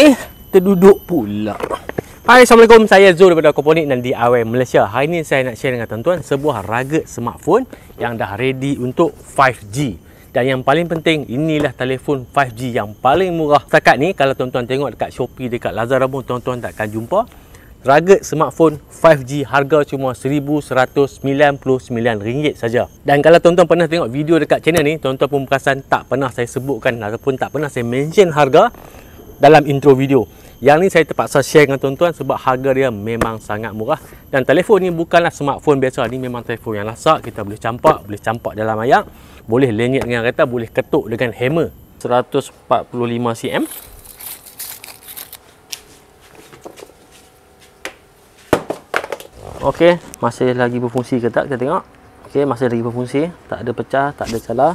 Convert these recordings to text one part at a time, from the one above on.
Eh, terduduk pula. Hai, Assalamualaikum. Saya Zul daripada Koponik dan DIY Malaysia. Hari ini saya nak share dengan tuan-tuan sebuah raga smartphone yang dah ready untuk 5G. Dan yang paling penting, inilah telefon 5G yang paling murah. Setakat ni, kalau tuan-tuan tengok dekat Shopee, dekat Lazada pun tuan-tuan takkan jumpa. Raga smartphone 5G harga cuma RM1,199 saja. Dan kalau tuan-tuan pernah tengok video dekat channel ni, tuan-tuan pun perasan tak pernah saya sebutkan ataupun tak pernah saya mention harga dalam intro video. Yang ni saya terpaksa share dengan tuan-tuan sebab harga dia memang sangat murah. Dan telefon ni bukanlah smartphone biasa. Ni memang telefon yang lasak. Kita boleh campak, boleh campak dalam ayak. Boleh lenyit dengan kereta, boleh ketuk dengan hammer. 145 cm. Okey, masih lagi berfungsi ke tak? Kita tengok. Okey, masih lagi berfungsi. Tak ada pecah, tak ada salah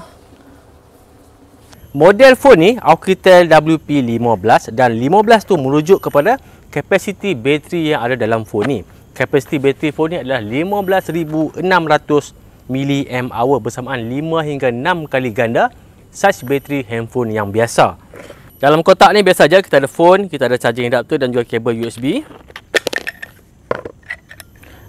model phone ni Alcatel WP15 dan 15 tu merujuk kepada kapasiti bateri yang ada dalam phone ni. Kapasiti bateri phone ni adalah 15600 mAh bersamaan 5 hingga 6 kali ganda saiz bateri handphone yang biasa. Dalam kotak ni biasa saja kita ada phone, kita ada charging adapter dan juga kabel USB.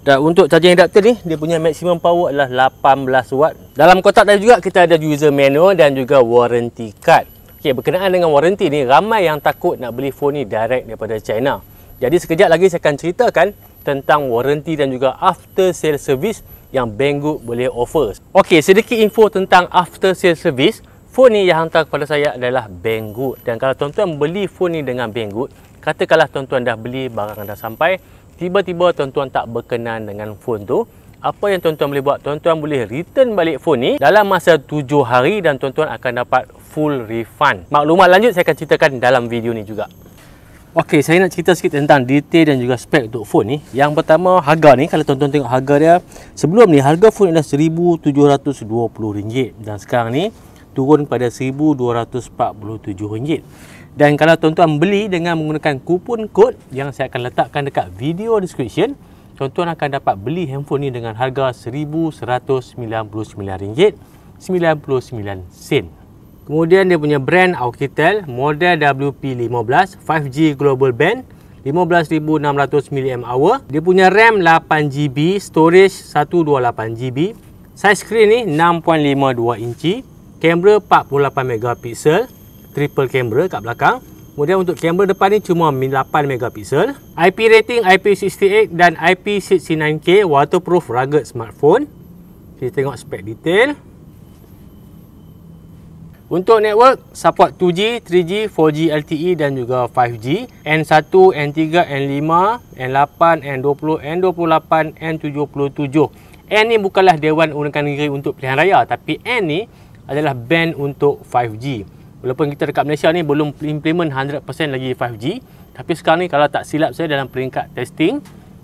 Dan untuk charging adapter ni dia punya maksimum power adalah 18 watt dalam kotak tadi juga kita ada user manual dan juga warranty card. Okey, berkenaan dengan warranty ni ramai yang takut nak beli phone ni direct daripada China. Jadi sekejap lagi saya akan ceritakan tentang warranty dan juga after sale service yang Banggood boleh offer. Okey, sedikit info tentang after sale service. Phone ni yang hantar kepada saya adalah Banggood dan kalau tuan-tuan beli phone ni dengan Banggood, katakanlah tuan-tuan dah beli barang dah sampai, tiba-tiba tuan-tuan tak berkenan dengan phone tu, apa yang tuan-tuan boleh buat tuan-tuan boleh return balik phone ni dalam masa 7 hari dan tuan-tuan akan dapat full refund maklumat lanjut saya akan ceritakan dalam video ni juga ok saya nak cerita sikit tentang detail dan juga spek untuk phone ni yang pertama harga ni kalau tuan-tuan tengok harga dia sebelum ni harga phone adalah RM1,720 dan sekarang ni turun pada RM1,247 dan kalau tuan-tuan beli dengan menggunakan kupon kod yang saya akan letakkan dekat video description tuan-tuan akan dapat beli handphone ni dengan harga RM1,199.99 Kemudian dia punya brand Alcatel model WP15 5G Global Band 15600mAh Dia punya RAM 8GB Storage 128GB Size screen ni 6.52 inci Kamera 48MP Triple kamera kat belakang Kemudian untuk kamera depan ni cuma 8MP IP rating IP68 dan IP69K waterproof rugged smartphone Kita tengok spek detail Untuk network support 2G, 3G, 4G LTE dan juga 5G N1, N3, N5, N8, N20, N28, N77 N ni bukanlah Dewan Undangan Negeri untuk pilihan raya tapi N ni adalah band untuk 5G walaupun kita dekat Malaysia ni belum implement 100% lagi 5G tapi sekarang ni kalau tak silap saya dalam peringkat testing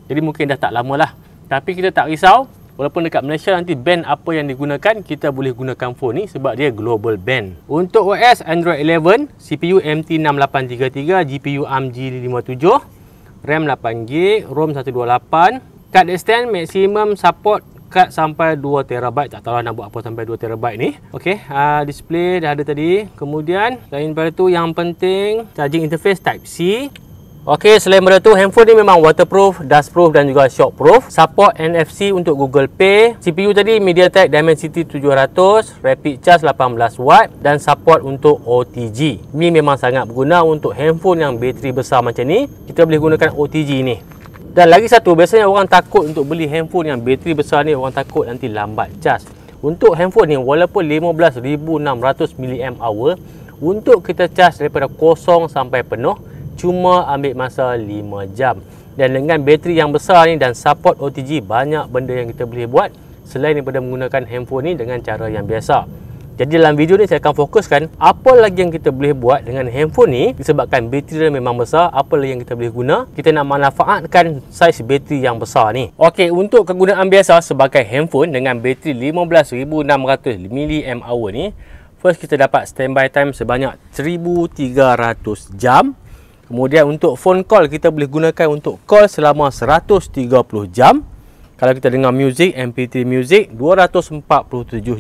jadi mungkin dah tak lama lah tapi kita tak risau walaupun dekat Malaysia nanti band apa yang digunakan kita boleh gunakan phone ni sebab dia global band untuk OS Android 11 CPU MT6833 GPU ARM G57 RAM 8GB ROM 128 card extend maximum support card sampai 2TB tak tahu nak buat apa sampai 2TB ni ok uh, display dah ada tadi kemudian lain daripada tu yang penting charging interface type C ok selain daripada tu handphone ni memang waterproof dustproof dan juga shockproof support NFC untuk google pay CPU tadi MediaTek Dimensity 700 rapid charge 18W dan support untuk OTG ni memang sangat berguna untuk handphone yang bateri besar macam ni kita boleh gunakan OTG ni dan lagi satu, biasanya orang takut untuk beli handphone yang bateri besar ni orang takut nanti lambat cas. Untuk handphone ni walaupun 15600 mAh, untuk kita cas daripada kosong sampai penuh cuma ambil masa 5 jam. Dan dengan bateri yang besar ni dan support OTG banyak benda yang kita boleh buat selain daripada menggunakan handphone ni dengan cara yang biasa. Jadi dalam video ni saya akan fokuskan apa lagi yang kita boleh buat dengan handphone ni disebabkan bateri dia memang besar, apa lagi yang kita boleh guna? Kita nak manfaatkan saiz bateri yang besar ni. Okey, untuk kegunaan biasa sebagai handphone dengan bateri 15600 mAh ni, first kita dapat standby time sebanyak 1300 jam. Kemudian untuk phone call kita boleh gunakan untuk call selama 130 jam kalau kita dengar music MP3 music 247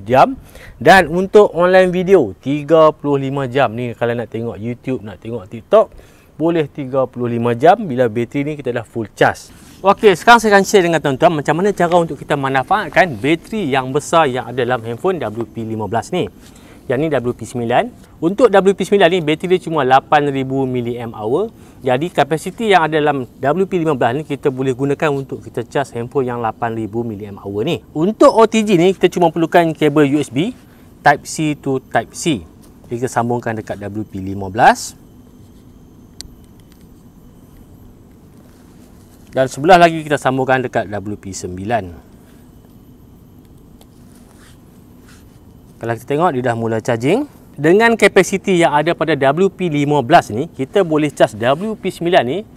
jam dan untuk online video 35 jam ni kalau nak tengok YouTube nak tengok TikTok boleh 35 jam bila bateri ni kita dah full charge Okey, sekarang saya akan share dengan tuan-tuan macam mana cara untuk kita manfaatkan bateri yang besar yang ada dalam handphone WP15 ni yang ni WP9 untuk WP9 ni bateri dia cuma 8000 mAh jadi kapasiti yang ada dalam WP15 ni kita boleh gunakan untuk kita cas handphone yang 8000 mAh ni untuk OTG ni kita cuma perlukan kabel USB type C to type C jadi kita sambungkan dekat WP15 dan sebelah lagi kita sambungkan dekat WP9 Kalau kita tengok dia dah mula charging dengan kapasiti yang ada pada WP15 ni, kita boleh charge WP9 ni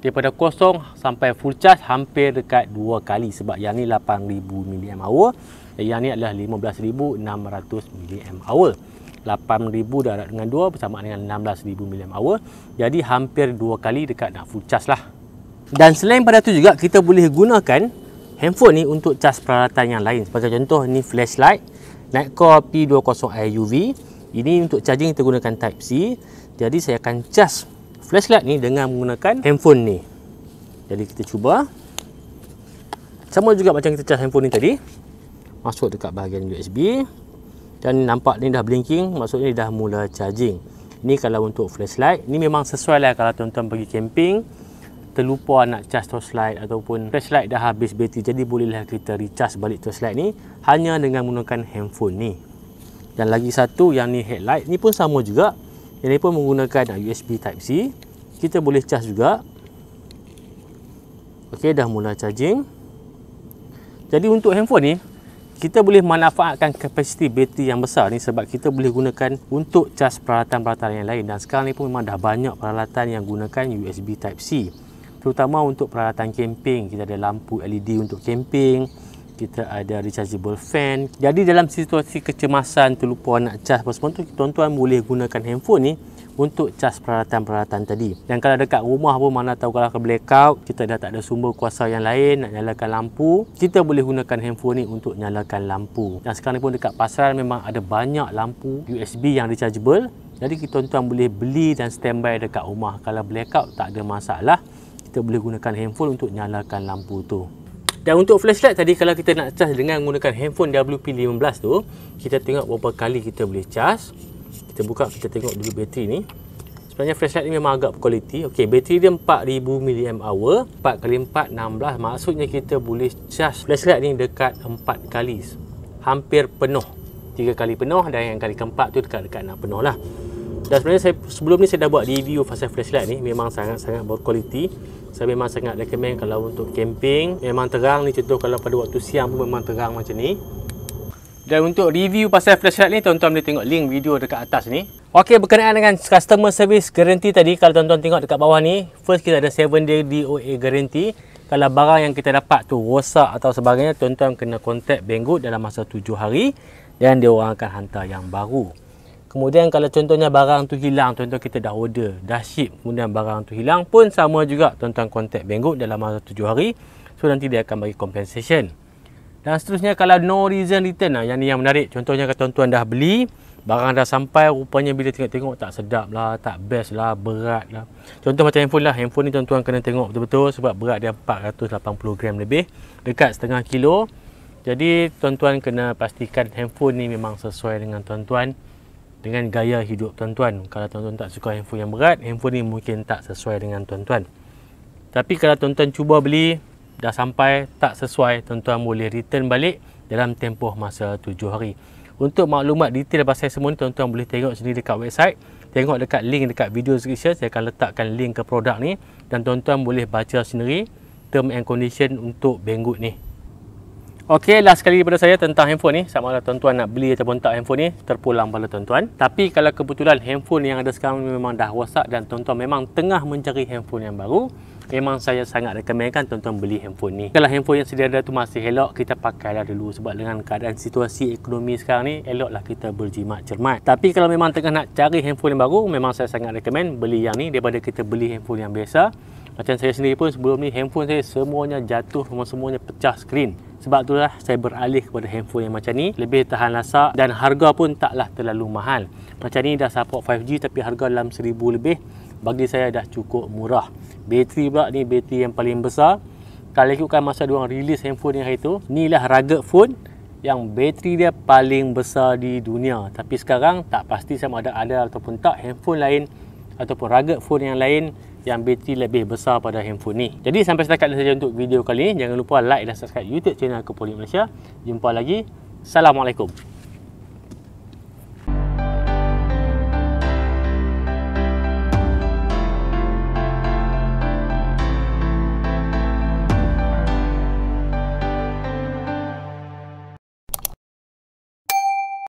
daripada kosong sampai full charge hampir dekat dua kali sebab yang ni 8000 mAh dan yang ni adalah 15600 mAh. 8000 darat dengan 2 bersama dengan 16000 mAh. Jadi hampir 2 kali dekat nak full charge lah. Dan selain pada tu juga kita boleh gunakan handphone ni untuk charge peralatan yang lain. Sebagai contoh ni flashlight Nightcore p 20 UV. ini untuk charging kita gunakan type C jadi saya akan charge flashlight ni dengan menggunakan handphone ni jadi kita cuba sama juga macam kita charge handphone ni tadi masuk dekat bahagian USB dan nampak ni dah blinking maksudnya dia dah mula charging ni kalau untuk flashlight ni memang sesuai lah kalau tuan-tuan pergi camping terlupa nak charge torchlight ataupun flashlight dah habis bateri jadi bolehlah kita recharge balik torchlight ni hanya dengan menggunakan handphone ni dan lagi satu yang ni headlight ni pun sama juga ini pun menggunakan USB Type-C kita boleh charge juga ok dah mula charging jadi untuk handphone ni kita boleh manfaatkan kapasiti bateri yang besar ni sebab kita boleh gunakan untuk charge peralatan-peralatan yang lain dan sekarang ni pun memang dah banyak peralatan yang gunakan USB Type-C terutama untuk peralatan kemping kita ada lampu LED untuk kemping kita ada rechargeable fan jadi dalam situasi kecemasan terlupa nak cas apa semua tu tuan-tuan boleh gunakan handphone ni untuk cas peralatan-peralatan tadi dan kalau dekat rumah pun mana tahu kalau ke blackout kita dah tak ada sumber kuasa yang lain nak nyalakan lampu kita boleh gunakan handphone ni untuk nyalakan lampu dan sekarang ni pun dekat pasaran memang ada banyak lampu USB yang rechargeable jadi kita tuan-tuan boleh beli dan standby dekat rumah kalau blackout tak ada masalah kita boleh gunakan handphone untuk nyalakan lampu tu dan untuk flashlight tadi kalau kita nak charge dengan menggunakan handphone WP15 tu kita tengok berapa kali kita boleh charge kita buka kita tengok dulu bateri ni sebenarnya flashlight ni memang agak berkualiti ok bateri dia 4000 mAh 4 kali 4 16 maksudnya kita boleh charge flashlight ni dekat 4 kali hampir penuh 3 kali penuh dan yang kali keempat tu dekat-dekat nak penuh lah dan sebenarnya saya, sebelum ni saya dah buat review pasal flashlight ni memang sangat-sangat berkualiti saya memang sangat recommend kalau untuk camping memang terang ni contoh kalau pada waktu siang pun memang terang macam ni dan untuk review pasal flashlight ni tuan-tuan boleh tengok link video dekat atas ni ok berkenaan dengan customer service guarantee tadi kalau tuan-tuan tengok dekat bawah ni first kita ada 7 day DOA guarantee kalau barang yang kita dapat tu rosak atau sebagainya tuan-tuan kena kontak Banggood dalam masa tujuh hari dan dia orang akan hantar yang baru Kemudian kalau contohnya barang tu hilang, contoh kita dah order, dah ship, kemudian barang tu hilang pun sama juga tuan-tuan contact Banggood dalam masa tujuh hari. So nanti dia akan bagi compensation. Dan seterusnya kalau no reason return lah, yang ni yang menarik. Contohnya kalau tuan-tuan dah beli, barang dah sampai rupanya bila tengok-tengok tak sedap lah, tak best lah, berat lah. Contoh macam handphone lah, handphone ni tuan-tuan kena tengok betul-betul sebab berat dia 480 gram lebih, dekat setengah kilo. Jadi tuan-tuan kena pastikan handphone ni memang sesuai dengan tuan-tuan dengan gaya hidup tuan-tuan. Kalau tuan-tuan tak suka handphone yang berat, handphone ni mungkin tak sesuai dengan tuan-tuan. Tapi kalau tuan-tuan cuba beli, dah sampai tak sesuai, tuan-tuan boleh return balik dalam tempoh masa 7 hari. Untuk maklumat detail pasal semua ni, tuan-tuan boleh tengok sendiri dekat website. Tengok dekat link dekat video description, saya akan letakkan link ke produk ni. Dan tuan-tuan boleh baca sendiri term and condition untuk Banggood ni. Okey, last sekali daripada saya tentang handphone ni. Sama ada lah tuan-tuan nak beli ataupun tak handphone ni, terpulang pada tuan-tuan. Tapi kalau kebetulan handphone yang ada sekarang ni memang dah rosak dan tuan-tuan memang tengah mencari handphone yang baru, memang saya sangat rekomenkan tuan-tuan beli handphone ni. Kalau handphone yang sedia ada tu masih elok, kita pakailah dulu sebab dengan keadaan situasi ekonomi sekarang ni, eloklah kita berjimat cermat. Tapi kalau memang tengah nak cari handphone yang baru, memang saya sangat rekomen beli yang ni daripada kita beli handphone yang biasa. Macam saya sendiri pun sebelum ni handphone saya semuanya jatuh, semuanya pecah skrin. Sebab itulah saya beralih kepada handphone yang macam ni Lebih tahan lasak dan harga pun taklah terlalu mahal Macam ni dah support 5G tapi harga dalam RM1,000 lebih Bagi saya dah cukup murah Bateri pula ni bateri yang paling besar Kalau ikutkan masa diorang release handphone yang hari tu Ni lah rugged phone yang bateri dia paling besar di dunia Tapi sekarang tak pasti sama ada ada ataupun tak Handphone lain ataupun rugged phone yang lain yang bateri lebih besar pada handphone ni. Jadi sampai setakat ini saja untuk video kali ini. Jangan lupa like dan subscribe YouTube channel aku Malaysia. Jumpa lagi. Assalamualaikum.